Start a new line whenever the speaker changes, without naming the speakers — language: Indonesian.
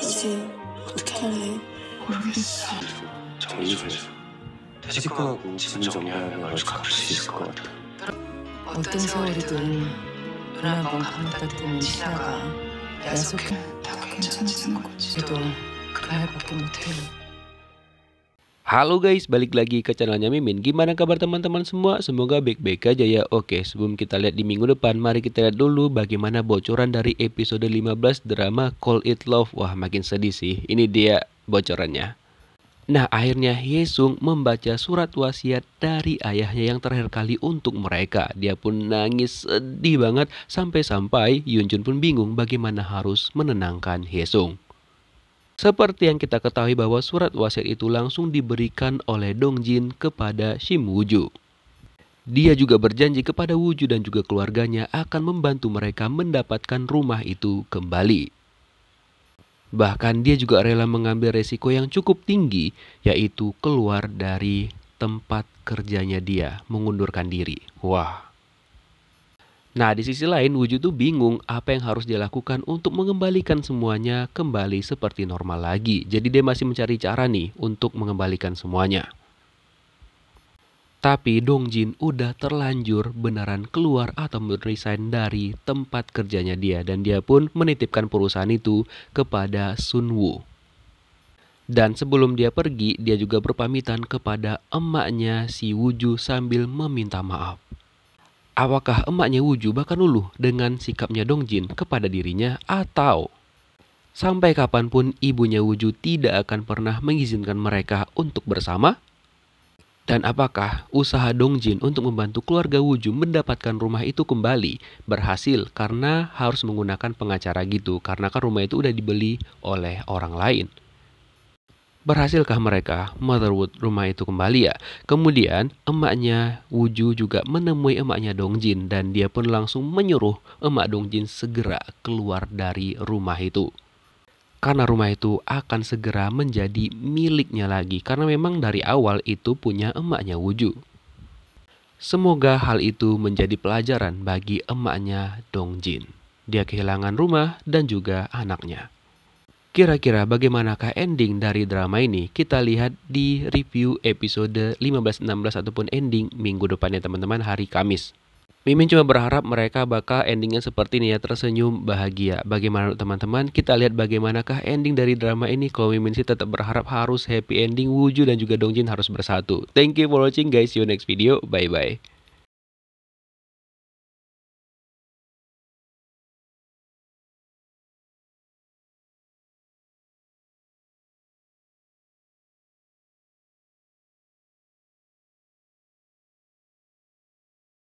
이제 어떻게 할래? 모르겠어. 정리 좀 해줘. 퇴직하고 집은 정리하면 얼추 갚을 수 있을 것 같아. 어떤 세월이든 눈 한번 가았다 뜨면 치다가 야속해 다 괜찮아지는 거지. 그래도 그 말밖에 못해. 요 Halo guys, balik lagi ke channelnya Mimin Gimana kabar teman-teman semua? Semoga baik-baik aja ya Oke, sebelum kita lihat di minggu depan Mari kita lihat dulu bagaimana bocoran dari episode 15 drama Call It Love Wah, makin sedih sih Ini dia bocorannya Nah, akhirnya Yesung membaca surat wasiat dari ayahnya yang terakhir kali untuk mereka. Dia pun nangis sedih banget sampai-sampai Yunjun pun bingung bagaimana harus menenangkan Yesung. Seperti yang kita ketahui bahwa surat wasiat itu langsung diberikan oleh Dong Jin kepada Shim Wuju. Dia juga berjanji kepada Wuju dan juga keluarganya akan membantu mereka mendapatkan rumah itu kembali. Bahkan dia juga rela mengambil resiko yang cukup tinggi yaitu keluar dari tempat kerjanya dia, mengundurkan diri. Wah, Nah, di sisi lain, Wuju tuh bingung apa yang harus dia lakukan untuk mengembalikan semuanya kembali seperti normal lagi. Jadi dia masih mencari cara nih untuk mengembalikan semuanya. Tapi Dong Jin udah terlanjur beneran keluar atau resign dari tempat kerjanya dia dan dia pun menitipkan perusahaan itu kepada Sun Sunwoo. Dan sebelum dia pergi, dia juga berpamitan kepada emaknya si Wuju sambil meminta maaf. Apakah emaknya Wuju bahkan luluh dengan sikapnya Dongjin kepada dirinya atau sampai kapanpun ibunya Wuju tidak akan pernah mengizinkan mereka untuk bersama? Dan apakah usaha Dongjin untuk membantu keluarga Wuju mendapatkan rumah itu kembali berhasil karena harus menggunakan pengacara gitu karena kan rumah itu udah dibeli oleh orang lain. Berhasilkah mereka Motherwood rumah itu kembali ya? Kemudian emaknya Wuju juga menemui emaknya Dongjin dan dia pun langsung menyuruh emak Dongjin segera keluar dari rumah itu. Karena rumah itu akan segera menjadi miliknya lagi karena memang dari awal itu punya emaknya Wuju. Semoga hal itu menjadi pelajaran bagi emaknya Dongjin. Dia kehilangan rumah dan juga anaknya. Kira-kira bagaimanakah ending dari drama ini? Kita lihat di review episode 15, 16 ataupun ending minggu depannya teman-teman hari Kamis. Mimin cuma berharap mereka bakal endingnya seperti ini ya tersenyum bahagia. Bagaimana teman-teman? Kita lihat bagaimanakah ending dari drama ini. Kalau Mimin sih tetap berharap harus happy ending Wuju dan juga Dongjin harus bersatu. Thank you for watching guys. See you next video. Bye bye.